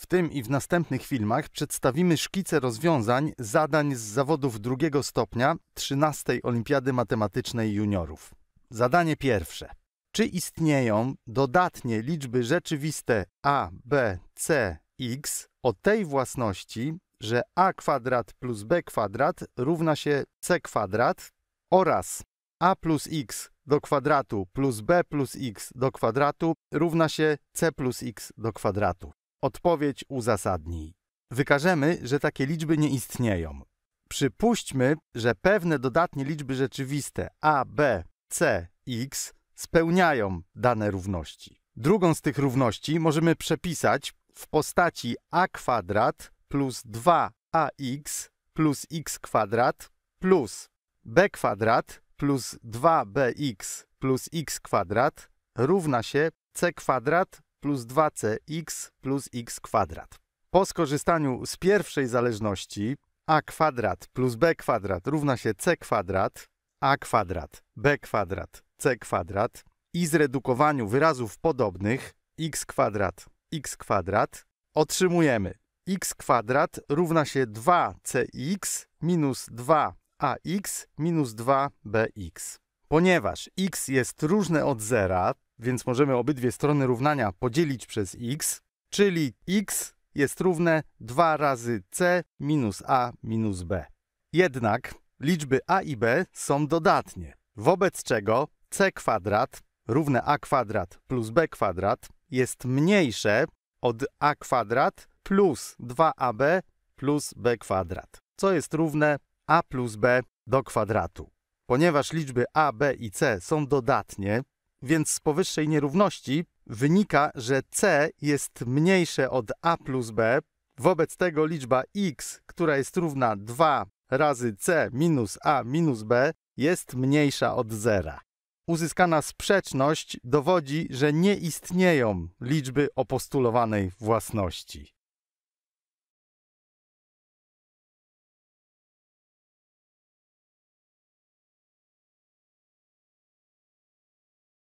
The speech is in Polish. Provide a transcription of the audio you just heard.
W tym i w następnych filmach przedstawimy szkice rozwiązań zadań z zawodów drugiego stopnia 13. Olimpiady Matematycznej Juniorów. Zadanie pierwsze. Czy istnieją dodatnie liczby rzeczywiste a, b, c, x o tej własności, że a kwadrat plus b kwadrat równa się c kwadrat oraz a plus x do kwadratu plus b plus x do kwadratu równa się c plus x do kwadratu. Odpowiedź uzasadnij. Wykażemy, że takie liczby nie istnieją. Przypuśćmy, że pewne dodatnie liczby rzeczywiste a, b, c, x spełniają dane równości. Drugą z tych równości możemy przepisać w postaci a kwadrat plus 2ax plus x kwadrat plus b kwadrat plus 2bx plus x kwadrat równa się c kwadrat plus 2cx plus x kwadrat. Po skorzystaniu z pierwszej zależności a kwadrat plus b kwadrat równa się c kwadrat, a kwadrat, b kwadrat, c kwadrat i zredukowaniu wyrazów podobnych x kwadrat, x kwadrat otrzymujemy x kwadrat równa się 2cx minus 2ax minus 2bx. Ponieważ x jest różne od zera, więc możemy obydwie strony równania podzielić przez x, czyli x jest równe 2 razy c minus a minus b. Jednak liczby a i b są dodatnie, wobec czego c kwadrat równe a kwadrat plus b kwadrat jest mniejsze od a kwadrat plus 2ab plus b kwadrat, co jest równe a plus b do kwadratu. Ponieważ liczby a, b i c są dodatnie, więc z powyższej nierówności wynika, że C jest mniejsze od A plus B. Wobec tego liczba x, która jest równa 2 razy C minus A minus B, jest mniejsza od zera. Uzyskana sprzeczność dowodzi, że nie istnieją liczby o postulowanej własności.